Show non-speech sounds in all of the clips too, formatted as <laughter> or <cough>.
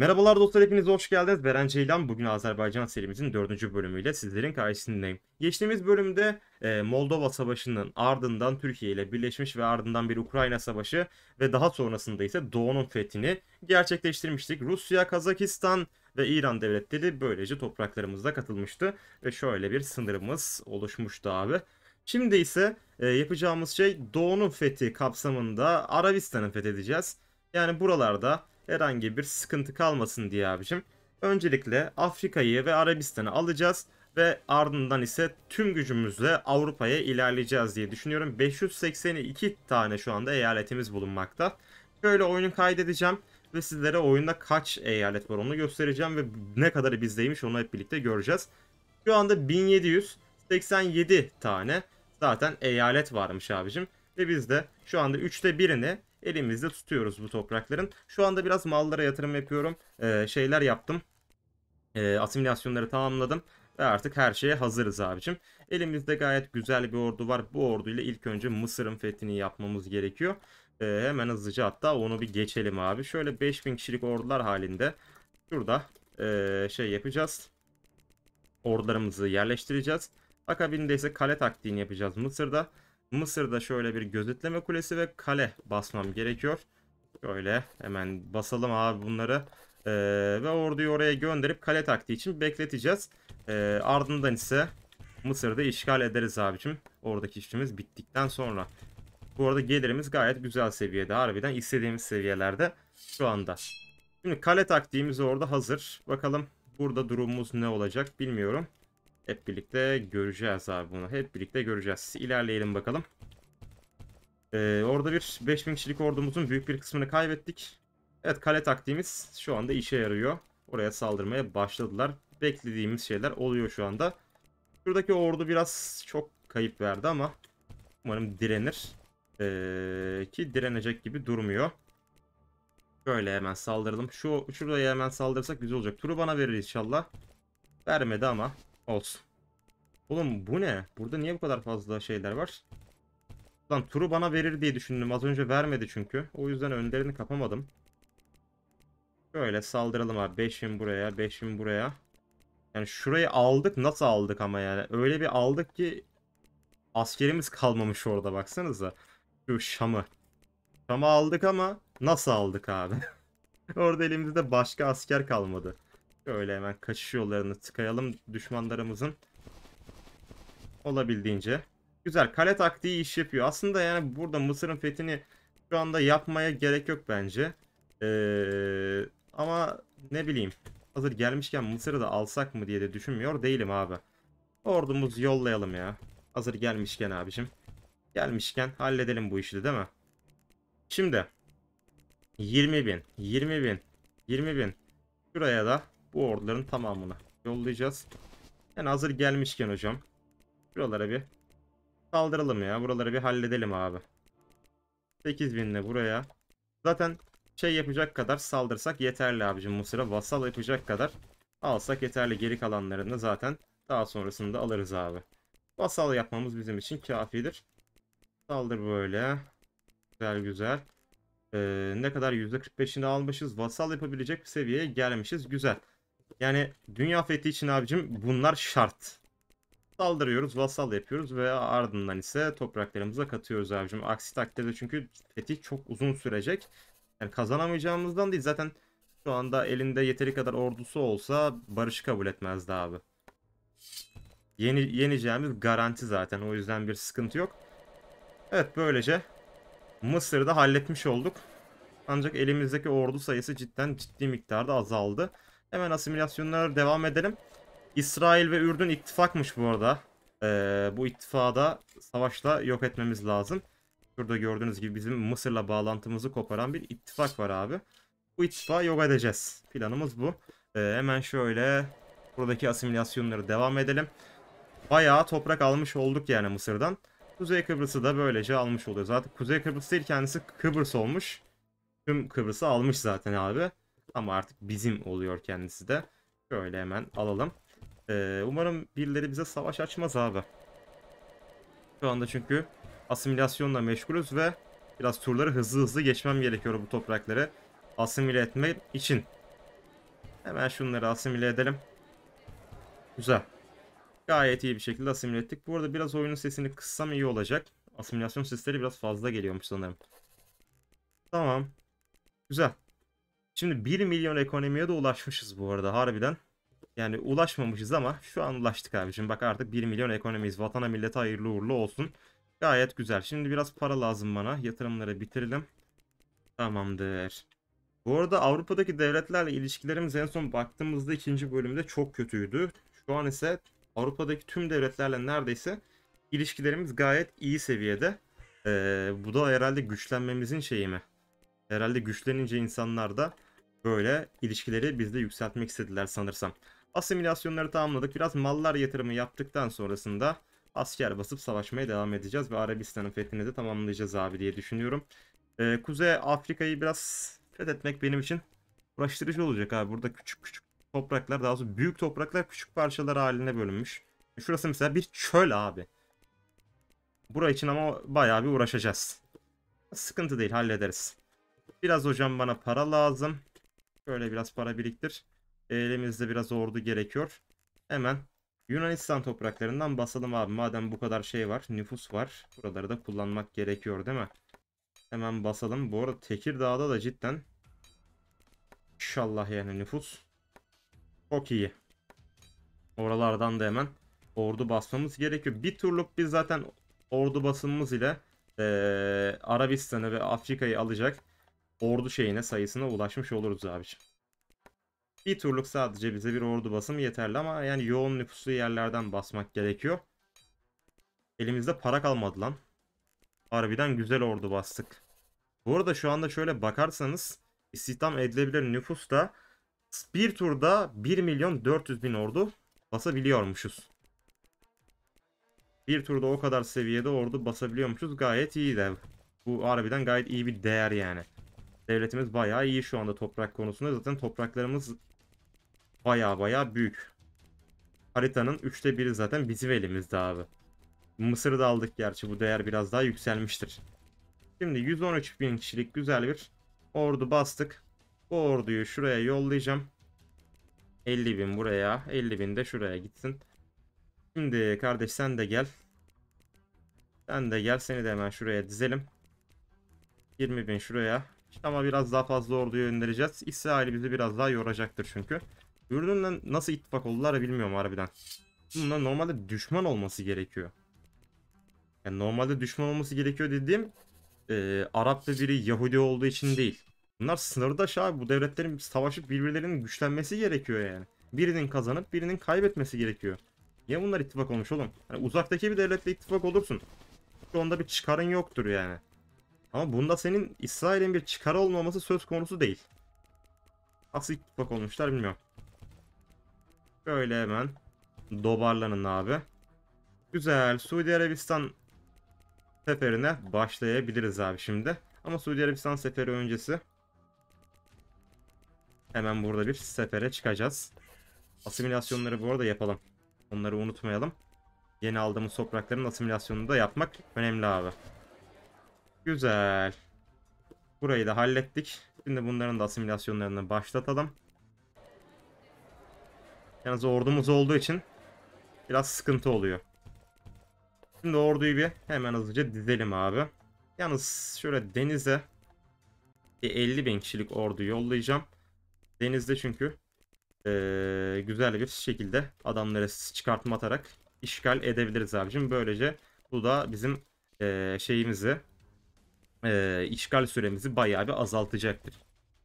Merhabalar dostlar hepiniz hoş geldiniz. Beren Ceylan bugün Azerbaycan serimizin 4. bölümüyle sizlerin karşısındayım. Geçtiğimiz bölümde e, Moldova Savaşı'nın ardından Türkiye ile birleşmiş ve ardından bir Ukrayna Savaşı ve daha sonrasında ise Doğu'nun fethini gerçekleştirmiştik. Rusya, Kazakistan ve İran devletleri böylece topraklarımızda katılmıştı ve şöyle bir sınırımız oluşmuştu abi. Şimdi ise e, yapacağımız şey Doğu'nun fethi kapsamında Arabistan'ı fethedeceğiz. Yani buralarda herhangi bir sıkıntı kalmasın diye abicim. Öncelikle Afrika'yı ve Arabistan'ı alacağız ve ardından ise tüm gücümüzle Avrupa'ya ilerleyeceğiz diye düşünüyorum. 582 tane şu anda eyaletimiz bulunmakta. Şöyle oyunu kaydedeceğim ve sizlere oyunda kaç eyalet var onu göstereceğim ve ne kadarı bizdeymiş onu hep birlikte göreceğiz. Şu anda 1787 tane zaten eyalet varmış abicim ve biz de şu anda 3'te birini elimizde tutuyoruz bu toprakların. Şu anda biraz mallara yatırım yapıyorum. E, şeyler yaptım. E, asimilasyonları tamamladım. Ve artık her şeye hazırız abicim. Elimizde gayet güzel bir ordu var. Bu orduyla ilk önce Mısır'ın fethini yapmamız gerekiyor. E, hemen hızlıca hatta onu bir geçelim abi. Şöyle 5000 kişilik ordular halinde. Şurada e, şey yapacağız. Ordularımızı yerleştireceğiz. Akabinde ise kale taktiğini yapacağız Mısır'da. Mısır'da şöyle bir gözetleme kulesi ve kale basmam gerekiyor. Şöyle hemen basalım abi bunları. Ee, ve orduyu oraya gönderip kale taktiği için bekleteceğiz. Ee, ardından ise Mısır'da işgal ederiz abicim. Oradaki işimiz bittikten sonra. Bu arada gelirimiz gayet güzel seviyede. Harbiden istediğimiz seviyelerde şu anda. Şimdi kale taktiğimiz orada hazır. Bakalım burada durumumuz ne olacak bilmiyorum. Hep birlikte göreceğiz abi bunu. Hep birlikte göreceğiz. İlerleyelim bakalım. Ee, orada bir 5000 kişilik ordumuzun büyük bir kısmını kaybettik. Evet kale taktiğimiz şu anda işe yarıyor. Oraya saldırmaya başladılar. Beklediğimiz şeyler oluyor şu anda. Şuradaki ordu biraz çok kayıp verdi ama umarım direnir. Ee, ki direnecek gibi durmuyor. Şöyle hemen saldıralım. Şu şuraya hemen saldırırsak güzel olacak. Turu bana verir inşallah. Vermedi ama Olsun. Oğlum bu ne? Burada niye bu kadar fazla şeyler var? Lan turu bana verir diye düşündüm. Az önce vermedi çünkü. O yüzden önlerini kapamadım. Şöyle saldıralım abi. Beşim buraya, beşim buraya. Yani şurayı aldık. Nasıl aldık ama yani? Öyle bir aldık ki askerimiz kalmamış orada baksanıza. Şu Şam'ı. Şam'ı aldık ama nasıl aldık abi? <laughs> orada elimizde başka asker kalmadı. Şöyle hemen kaçış yollarını tıkayalım düşmanlarımızın. Olabildiğince. Güzel kale taktiği iş yapıyor. Aslında yani burada Mısır'ın fethini şu anda yapmaya gerek yok bence. Ee, ama ne bileyim hazır gelmişken Mısır'ı da alsak mı diye de düşünmüyor değilim abi. Ordumuz yollayalım ya. Hazır gelmişken abicim. Gelmişken halledelim bu işi de değil mi? Şimdi 20 bin, 20 bin, 20 bin. Şuraya da bu orduların tamamını yollayacağız. Yani hazır gelmişken hocam. Buralara bir saldıralım ya. Buraları bir halledelim abi. 8000 8000'le buraya. Zaten şey yapacak kadar saldırsak yeterli abicim bu sıra. Vasal yapacak kadar alsak yeterli. Geri kalanlarını zaten daha sonrasında alırız abi. Vasal yapmamız bizim için kafidir. Saldır böyle. Güzel güzel. Ee, ne kadar %45'ini almışız. Vasal yapabilecek bir seviyeye gelmişiz. Güzel. Yani dünya fethi için abicim bunlar şart. Saldırıyoruz, vasal yapıyoruz ve ardından ise topraklarımıza katıyoruz abicim. Aksi takdirde çünkü fetih çok uzun sürecek. Yani kazanamayacağımızdan değil zaten şu anda elinde yeteri kadar ordusu olsa barışı kabul etmezdi abi. Yeni, yeneceğimiz garanti zaten o yüzden bir sıkıntı yok. Evet böylece Mısır'da halletmiş olduk. Ancak elimizdeki ordu sayısı cidden ciddi miktarda azaldı. Hemen asimilasyonlara devam edelim. İsrail ve Ürdün ittifakmış bu arada. Ee, bu ittifada savaşla yok etmemiz lazım. Şurada gördüğünüz gibi bizim Mısır'la bağlantımızı koparan bir ittifak var abi. Bu ittifağı yok edeceğiz. Planımız bu. Ee, hemen şöyle buradaki asimilasyonları devam edelim. Bayağı toprak almış olduk yani Mısır'dan. Kuzey Kıbrıs'ı da böylece almış oluyor. Zaten Kuzey Kıbrıs değil kendisi Kıbrıs olmuş. Tüm Kıbrıs'ı almış zaten abi ama artık bizim oluyor kendisi de. Şöyle hemen alalım. Ee, umarım birileri bize savaş açmaz abi. Şu anda çünkü asimilasyonla meşgulüz ve biraz turları hızlı hızlı geçmem gerekiyor bu toprakları asimile etmek için. Hemen şunları asimile edelim. Güzel. Gayet iyi bir şekilde asimile ettik. Bu arada biraz oyunun sesini kıssam iyi olacak. Asimilasyon sesleri biraz fazla geliyormuş sanırım. Tamam. Güzel. Şimdi 1 milyon ekonomiye de ulaşmışız bu arada harbiden. Yani ulaşmamışız ama şu an ulaştık abicim. Bak artık 1 milyon ekonomiyiz. Vatana millete hayırlı uğurlu olsun. Gayet güzel. Şimdi biraz para lazım bana. Yatırımları bitirelim. Tamamdır. Bu arada Avrupa'daki devletlerle ilişkilerimiz en son baktığımızda ikinci bölümde çok kötüydü. Şu an ise Avrupa'daki tüm devletlerle neredeyse ilişkilerimiz gayet iyi seviyede. Ee, bu da herhalde güçlenmemizin şeyi mi? Herhalde güçlenince insanlar da böyle ilişkileri bizde yükseltmek istediler sanırsam. Asimilasyonları tamamladık. Biraz mallar yatırımı yaptıktan sonrasında asker basıp savaşmaya devam edeceğiz ve Arabistan'ın fethini de tamamlayacağız abi diye düşünüyorum. Ee, Kuzey Afrika'yı biraz fethetmek benim için uğraştırıcı olacak abi. Burada küçük küçük topraklar daha doğrusu büyük topraklar küçük parçalar haline bölünmüş. Şurası mesela bir çöl abi. Bura için ama bayağı bir uğraşacağız. Sıkıntı değil hallederiz. Biraz hocam bana para lazım. Şöyle biraz para biriktir. E, elimizde biraz ordu gerekiyor. Hemen Yunanistan topraklarından basalım abi. Madem bu kadar şey var, nüfus var. Buraları da kullanmak gerekiyor değil mi? Hemen basalım. Bu arada Tekirdağ'da da cidden inşallah yani nüfus çok iyi. Oralardan da hemen ordu basmamız gerekiyor. Bir turluk biz zaten ordu basımımız ile e, Arabistan'ı ve Afrika'yı alacak ordu şeyine sayısına ulaşmış oluruz abiciğim. Bir turluk sadece bize bir ordu basımı yeterli ama yani yoğun nüfuslu yerlerden basmak gerekiyor. Elimizde para kalmadı lan. Harbiden güzel ordu bastık. Bu arada şu anda şöyle bakarsanız istihdam edilebilir nüfus da bir turda 1 milyon 400 bin ordu basabiliyormuşuz. Bir turda o kadar seviyede ordu basabiliyormuşuz. Gayet iyi de. Bu harbiden gayet iyi bir değer yani. Devletimiz bayağı iyi şu anda toprak konusunda. Zaten topraklarımız bayağı bayağı büyük. Haritanın üçte biri zaten bizim elimizde abi. Mısır'ı da aldık gerçi bu değer biraz daha yükselmiştir. Şimdi 113 bin kişilik güzel bir ordu bastık. Bu orduyu şuraya yollayacağım. 50 bin buraya 50 bin de şuraya gitsin. Şimdi kardeş sen de gel. Sen de gel seni de hemen şuraya dizelim. 20 bin şuraya işte ama biraz daha fazla orduya yönlendireceğiz. İsrail bizi biraz daha yoracaktır çünkü. Ürdün'le nasıl ittifak oldular bilmiyorum harbiden. Bunlar normalde düşman olması gerekiyor. Yani normalde düşman olması gerekiyor dediğim e, Arap biri Yahudi olduğu için değil. Bunlar sınırdaş abi. Bu devletlerin savaşıp birbirlerinin güçlenmesi gerekiyor yani. Birinin kazanıp birinin kaybetmesi gerekiyor. Niye bunlar ittifak olmuş oğlum? Yani uzaktaki bir devletle ittifak olursun. Çünkü onda bir çıkarın yoktur yani. Ama bunda senin İsrail'in bir çıkar olmaması söz konusu değil. Nasıl ittifak olmuşlar bilmiyorum. Böyle hemen dobarlanın abi. Güzel. Suudi Arabistan seferine başlayabiliriz abi şimdi. Ama Suudi Arabistan seferi öncesi hemen burada bir sefere çıkacağız. Asimilasyonları bu arada yapalım. Onları unutmayalım. Yeni aldığımız toprakların asimilasyonunu da yapmak önemli abi. Güzel. Burayı da hallettik. Şimdi bunların da asimilasyonlarını başlatalım. Yalnız ordumuz olduğu için biraz sıkıntı oluyor. Şimdi orduyu bir hemen hızlıca dizelim abi. Yalnız şöyle denize bir 50 bin kişilik ordu yollayacağım. Denizde çünkü ee, güzel bir şekilde adamları çıkartma atarak işgal edebiliriz abicim. Böylece bu da bizim e, şeyimizi e, işgal süremizi bayağı bir azaltacaktır.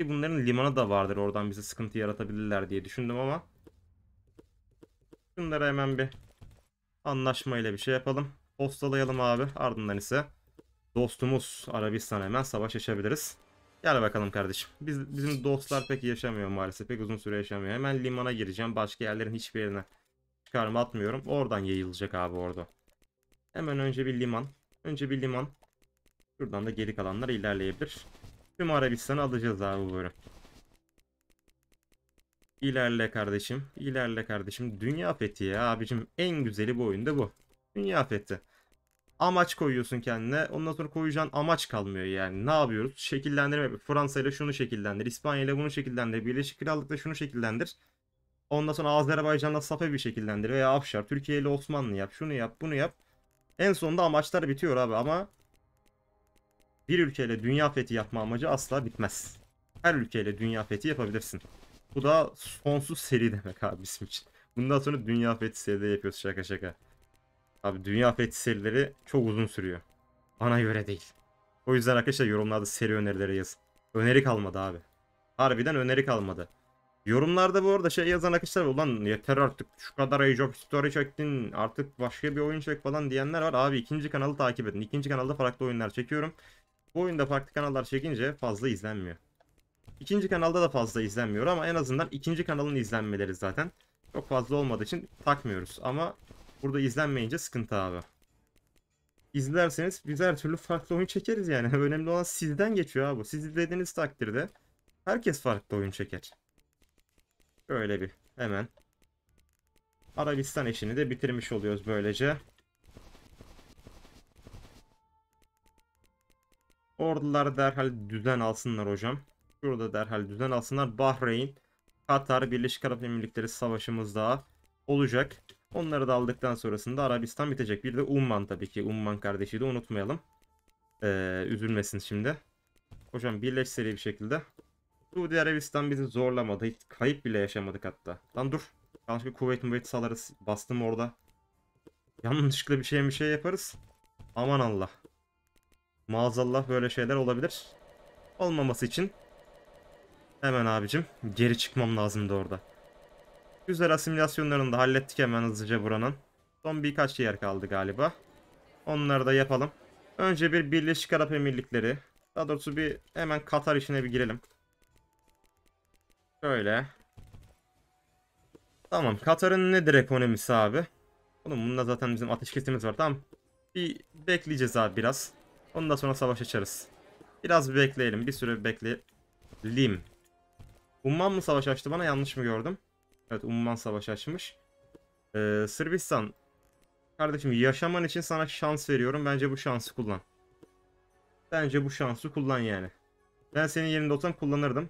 bunların limanı da vardır oradan bize sıkıntı yaratabilirler diye düşündüm ama. Şunlara hemen bir anlaşmayla bir şey yapalım. Postalayalım abi ardından ise dostumuz Arabistan hemen savaş yaşayabiliriz. Gel bakalım kardeşim. Biz, bizim dostlar pek yaşamıyor maalesef. Pek uzun süre yaşamıyor. Hemen limana gireceğim. Başka yerlerin hiçbir yerine çıkarma atmıyorum. Oradan yayılacak abi orada. Hemen önce bir liman. Önce bir liman. Şuradan da geri kalanlar ilerleyebilir. Tüm Arabistan'ı alacağız abi bu İlerle kardeşim. İlerle kardeşim. Dünya fethi ya abicim. En güzeli bu oyunda bu. Dünya fethi. Amaç koyuyorsun kendine. Ondan sonra koyacağın amaç kalmıyor yani. Ne yapıyoruz? Şekillendirme. Fransa ile şunu şekillendir. İspanya ile bunu şekillendir. Birleşik Krallık'la şunu şekillendir. Ondan sonra Azerbaycan'la Safe bir şekillendir. Veya Afşar. Türkiye ile Osmanlı yap. Şunu yap. Bunu yap. En sonunda amaçlar bitiyor abi ama bir ülkeyle dünya fethi yapma amacı asla bitmez. Her ülkeyle dünya fethi yapabilirsin. Bu da sonsuz seri demek abi bizim için. Bundan sonra dünya fethi serileri yapıyoruz şaka şaka. Abi dünya fethi serileri çok uzun sürüyor. Bana göre değil. O yüzden arkadaşlar yorumlarda seri önerileri yazın. Öneri kalmadı abi. Harbiden öneri kalmadı. Yorumlarda bu arada şey yazan arkadaşlar ulan yeter artık şu kadar Age of Story çektin artık başka bir oyun çek falan diyenler var. Abi ikinci kanalı takip edin. İkinci kanalda farklı oyunlar çekiyorum. Bu oyunda farklı kanallar çekince fazla izlenmiyor. İkinci kanalda da fazla izlenmiyor ama en azından ikinci kanalın izlenmeleri zaten çok fazla olmadığı için takmıyoruz. Ama burada izlenmeyince sıkıntı abi. İzlerseniz biz her türlü farklı oyun çekeriz yani. <laughs> Önemli olan sizden geçiyor abi. Siz izlediğiniz takdirde herkes farklı oyun çeker. Böyle bir hemen Arabistan işini de bitirmiş oluyoruz böylece. Ordular derhal düzen alsınlar hocam. Şurada derhal düzen alsınlar. Bahreyn, Katar, Birleşik Arap Emirlikleri savaşımız daha olacak. Onları da aldıktan sonrasında Arabistan bitecek. Bir de Umman tabii ki. Umman kardeşi de unutmayalım. Ee, üzülmesin şimdi. Hocam birleş bir şekilde. Suudi Arabistan bizi zorlamadı. Hiç kayıp bile yaşamadık hatta. Lan dur. bir kuvvet müvet salarız. Bastım orada. Yanlışlıkla bir şey bir şey yaparız. Aman Allah. Maazallah böyle şeyler olabilir. Olmaması için hemen abicim geri çıkmam lazımdı orada. Güzel asimilasyonlarını da hallettik hemen hızlıca buranın. Son birkaç yer kaldı galiba. Onları da yapalım. Önce bir Birleşik Arap Emirlikleri. Daha doğrusu bir hemen Katar işine bir girelim. Şöyle. Tamam Katar'ın nedir ekonomisi abi? Oğlum bunda zaten bizim ateşkesimiz var tamam. Bir bekleyeceğiz abi biraz. Ondan sonra savaş açarız. Biraz bir bekleyelim. Bir süre bekleyelim. Umman mı savaş açtı bana? Yanlış mı gördüm? Evet Umman savaş açmış. Ee, Sırbistan. Kardeşim yaşaman için sana şans veriyorum. Bence bu şansı kullan. Bence bu şansı kullan yani. Ben senin yerinde olsam kullanırdım.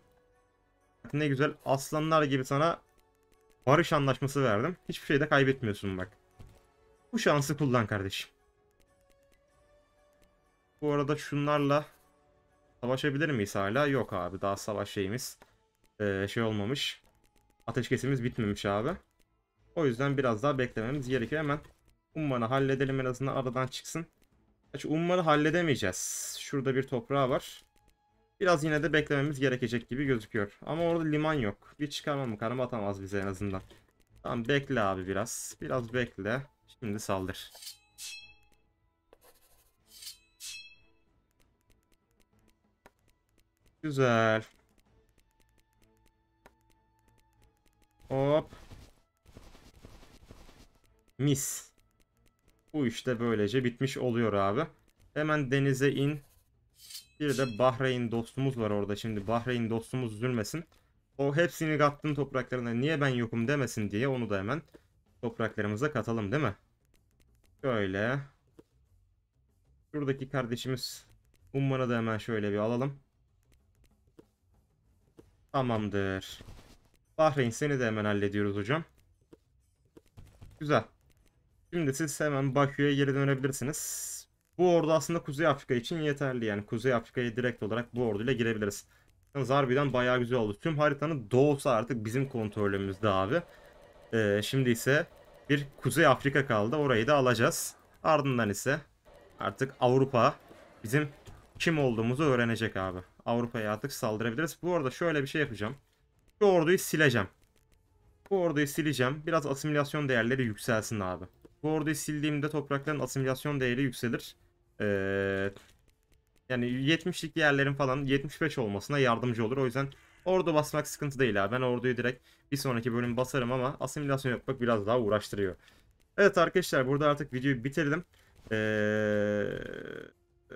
Ne güzel aslanlar gibi sana barış anlaşması verdim. Hiçbir şey de kaybetmiyorsun bak. Bu şansı kullan kardeşim. Bu arada şunlarla savaşabilir miyiz hala? Yok abi daha savaş şeyimiz e, şey olmamış. Ateşkesimiz bitmemiş abi. O yüzden biraz daha beklememiz gerekiyor. Hemen ummanı halledelim en azından aradan çıksın. Gerçi ummanı halledemeyeceğiz. Şurada bir toprağı var. Biraz yine de beklememiz gerekecek gibi gözüküyor. Ama orada liman yok. Bir çıkarma mı karımı atamaz bize en azından. Tamam bekle abi biraz. Biraz bekle. Şimdi saldır. Güzel. Hop. Mis. Bu işte böylece bitmiş oluyor abi. Hemen denize in. Bir de Bahreyn dostumuz var orada. Şimdi Bahreyn dostumuz üzülmesin. O hepsini kattığın topraklarına niye ben yokum demesin diye onu da hemen topraklarımıza katalım değil mi? Şöyle. Şuradaki kardeşimiz Umman'ı da hemen şöyle bir alalım. Tamamdır. Bahreyn seni de hemen hallediyoruz hocam. Güzel. Şimdi siz hemen Bakü'ye geri dönebilirsiniz. Bu ordu aslında Kuzey Afrika için yeterli yani. Kuzey Afrika'ya direkt olarak bu orduyla girebiliriz. Zarbiden bayağı güzel oldu. Tüm haritanın doğusu artık bizim kontrolümüzde abi. Ee, şimdi ise bir Kuzey Afrika kaldı. Orayı da alacağız. Ardından ise artık Avrupa bizim kim olduğumuzu öğrenecek abi. Avrupa'ya artık saldırabiliriz. Bu arada şöyle bir şey yapacağım. Bu orduyu sileceğim. Bu orduyu sileceğim. Biraz asimilasyon değerleri yükselsin abi. Bu orduyu sildiğimde toprakların asimilasyon değeri yükselir. Ee, yani 70'lik yerlerin falan 75 olmasına yardımcı olur. O yüzden ordu basmak sıkıntı değil abi. Ben orduyu direkt bir sonraki bölüm basarım ama asimilasyon yapmak biraz daha uğraştırıyor. Evet arkadaşlar burada artık videoyu bitirdim. Ee, e,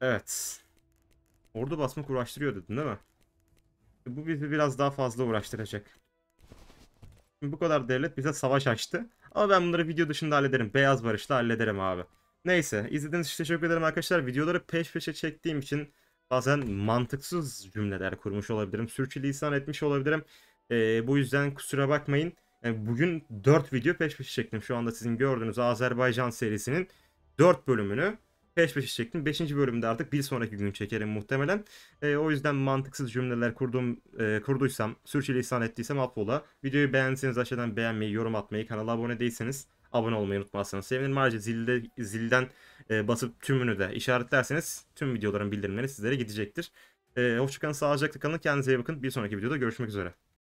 evet. Ordu basmak uğraştırıyor dedin değil mi? E, bu bizi biraz daha fazla uğraştıracak. Şimdi bu kadar devlet bize savaş açtı. Ama ben bunları video dışında hallederim. Beyaz barışla hallederim abi. Neyse izlediğiniz için teşekkür ederim arkadaşlar. Videoları peş peşe çektiğim için bazen mantıksız cümleler kurmuş olabilirim. Sürçülisan etmiş olabilirim. Ee, bu yüzden kusura bakmayın. Yani e, bugün 4 video peş peşe çektim. Şu anda sizin gördüğünüz Azerbaycan serisinin 4 bölümünü peş peşe çektim. Beşinci bölümde artık bir sonraki gün çekerim muhtemelen. E, o yüzden mantıksız cümleler kurdum, e, kurduysam, sürçülisan ettiysem affola. Videoyu beğendiyseniz aşağıdan beğenmeyi, yorum atmayı, kanala abone değilseniz abone olmayı unutmazsanız sevinirim. Ayrıca zilde, zilden e, basıp tümünü de işaretlerseniz tüm videoların bildirimleri sizlere gidecektir. E, Hoşçakalın, sağlıcakla kalın. Kendinize iyi bakın. Bir sonraki videoda görüşmek üzere.